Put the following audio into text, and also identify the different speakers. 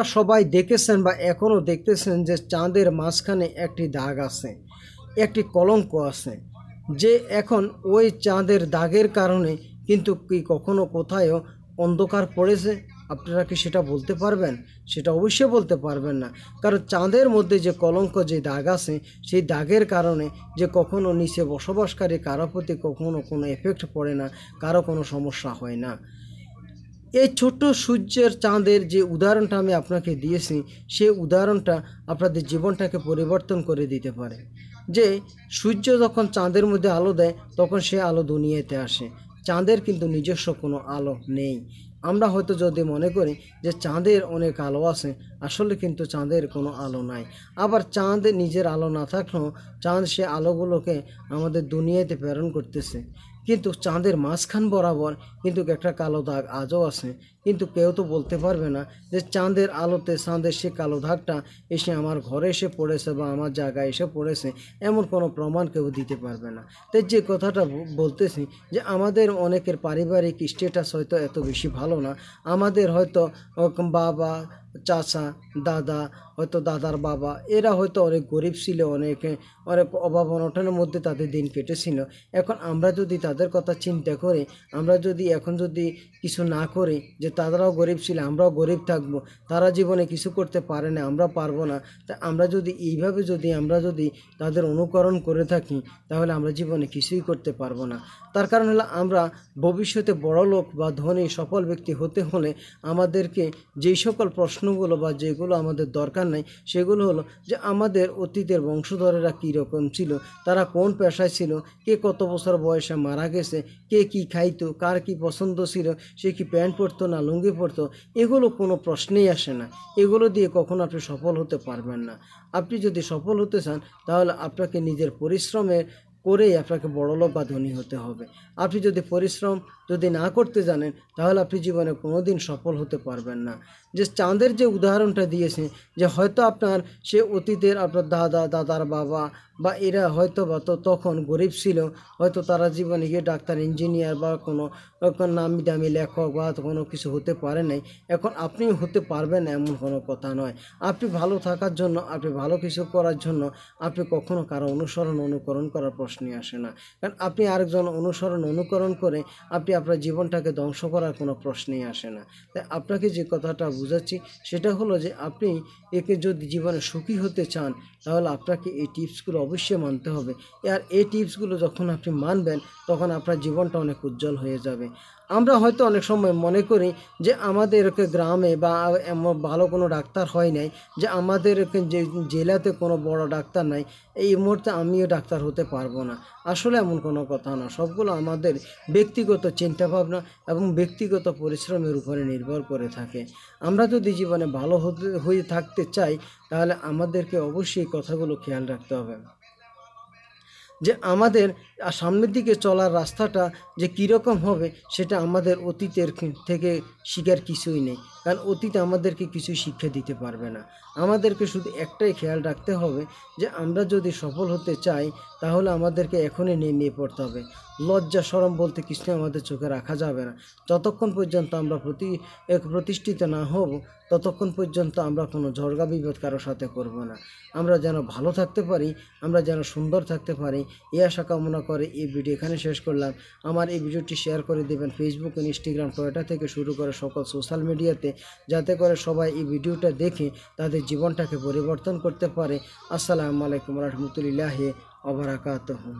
Speaker 1: আপনারা সবাই দেখেছেন বা এখনও দেখতেছেন যে চাঁদের মাঝখানে একটি দাগ আছে একটি কলঙ্ক আছে যে এখন ওই চাঁদের দাগের কারণে কিন্তু কি কখনো কোথায়ও অন্ধকার পড়েছে আপনারা কি সেটা বলতে পারবেন সেটা অবশ্যই বলতে পারবেন না কারণ চাঁদের মধ্যে যে কলঙ্ক যে দাগ আছে সেই দাগের কারণে যে কখনো নিচে বসবাসকারী কারো প্রতি কখনো কোনো এফেক্ট পড়ে না কারো কোনো সমস্যা হয় না এই ছোট্ট সূর্যের চাঁদের যে উদাহরণটা আমি আপনাকে দিয়েছি সেই উদাহরণটা আপনাদের জীবনটাকে পরিবর্তন করে দিতে পারে যে সূর্য যখন চাঁদের মধ্যে আলো দেয় তখন সে আলো দুনিয়াতে আসে চাঁদের কিন্তু নিজস্ব কোনো আলো নেই আমরা হয়তো যদি মনে করি যে চাঁদের অনেক আলো আছে আসলে কিন্তু চাঁদের কোনো আলো নাই আবার চাঁদ নিজের আলো না থাকলেও চাঁদ সে আলোগুলোকে আমাদের দুনিয়াতে প্রেরণ করতেছে কিন্তু চাঁদের মাঝখান বরাবর কিন্তু একটা কালো দাগ আজও আছে কিন্তু কেউ তো বলতে পারবে না যে চাঁদের আলোতে চাঁদের সে কালো দাগটা এসে আমার ঘরে এসে পড়েছে বা আমার জায়গায় এসে পড়েছে এমন কোনো প্রমাণ কেউ দিতে পারবে না তাই যে কথাটা বলতেছি যে আমাদের অনেকের পারিবারিক স্টেটাস হয়তো এত বেশি ভালো না আমাদের হয়তো বাবা চাচা দাদা হয়তো দাদার বাবা এরা হয়তো অনেক গরিব ছিল অনেকে অনেক অভাব অনটনের মধ্যে তাদের দিন কেটেছিল এখন আমরা যদি তাদের কথা চিন্তা করে আমরা যদি এখন যদি কিছু না করে যে তারাও গরিব ছিল আমরাও গরিব থাকব তারা জীবনে কিছু করতে পারে না আমরা পারবো না তা আমরা যদি এইভাবে যদি আমরা যদি তাদের অনুকরণ করে থাকি তাহলে আমরা জীবনে কিছুই করতে পারবো না তার কারণ হলো আমরা ভবিষ্যতে বড় লোক বা ধনী সফল ব্যক্তি হতে হলে আমাদেরকে যেই সকল প্রশ্নগুলো বা যেগুলো আমাদের দরকার নাই সেগুলো হলো যে আমাদের অতীতের বংশধরেরা কীরকম ছিল তারা কোন পেশায় ছিল কে কত বছর বয়সে মারা গেছে কে কি খাইতো কার কি পছন্দ ছিল সে কি প্যান্ট পরতো না লুঙ্গি পরতো এগুলো কোনো প্রশ্নেই আসে না এগুলো দিয়ে কখনো আপনি সফল হতে পারবেন না আপনি যদি সফল হতে চান তাহলে আপনাকে নিজের পরিশ্রমের করেই আপনাকে লোক বা ধনী হতে হবে আপনি যদি পরিশ্রম যদি না করতে জানেন তাহলে আপনি জীবনে কোনো দিন সফল হতে পারবেন না যে চাঁদের যে উদাহরণটা দিয়েছে যে হয়তো আপনার সে অতীতের আপনার দাদা দাদার বাবা বা এরা হয়তো বা তো তখন গরিব ছিল হয়তো তারা জীবনে গিয়ে ডাক্তার ইঞ্জিনিয়ার বা কোনো নামি দামি লেখক বা কোনো কিছু হতে পারে নাই এখন আপনি হতে পারবেন এমন কোনো কথা নয় আপনি ভালো থাকার জন্য আপনি ভালো কিছু করার জন্য আপনি কখনো কারো অনুসরণ অনুকরণ করার প্রশ্ন প্রশ্নই আসে না কারণ আপনি আরেকজন অনুসরণ অনুকরণ করে আপনি আপনার জীবনটাকে ধ্বংস করার কোনো প্রশ্নেই আসে না তাই আপনাকে যে কথাটা বুঝাচ্ছি সেটা হলো যে আপনি একে যদি জীবনে সুখী হতে চান তাহলে আপনাকে এই টিপসগুলো অবশ্যই মানতে হবে আর এই টিপসগুলো যখন আপনি মানবেন তখন আপনার জীবনটা অনেক উজ্জ্বল হয়ে যাবে আমরা হয়তো অনেক সময় মনে করি যে আমাদের গ্রামে বা এমন ভালো কোনো ডাক্তার হয় নাই যে আমাদের যে জেলাতে কোনো বড় ডাক্তার নাই এই মুহূর্তে আমিও ডাক্তার হতে পারবো না আসলে এমন কোনো কথা না সবগুলো আমাদের ব্যক্তিগত চিন্তাভাবনা এবং ব্যক্তিগত পরিশ্রমের উপরে নির্ভর করে থাকে আমরা যদি জীবনে ভালো হতে হয়ে থাকতে চাই তাহলে আমাদেরকে অবশ্যই কথাগুলো খেয়াল রাখতে হবে যে আমাদের সামনের দিকে চলার রাস্তাটা যে কীরকম হবে সেটা আমাদের অতীতের থেকে শিকার কিছুই নেই কারণ অতীত আমাদেরকে কিছু শিক্ষা দিতে পারবে না আমাদেরকে শুধু একটাই খেয়াল রাখতে হবে যে আমরা যদি সফল হতে চাই তাহলে আমাদেরকে এখনই নেমে পড়তে হবে লজ্জা সরম বলতে কিছু আমাদের চোখে রাখা যাবে না যতক্ষণ পর্যন্ত আমরা প্রতি এক প্রতিষ্ঠিত না হব ততক্ষণ পর্যন্ত আমরা কোনো ঝড়গা বিপদ কারোর সাথে করব না আমরা যেন ভালো থাকতে পারি আমরা যেন সুন্দর থাকতে পারি এ আশা কামনা করে এই ভিডিও এখানে শেষ করলাম আমার এই ভিডিওটি শেয়ার করে দেবেন ফেসবুক ইনস্টাগ্রাম টয়টা থেকে শুরু করে সকল সোশ্যাল মিডিয়াতে যাতে করে সবাই এই ভিডিওটা দেখে তাদের জীবনটাকে পরিবর্তন করতে পারে আসসালামু আলাইকুম রহমতুলিল্লাহ অবরাকাতহ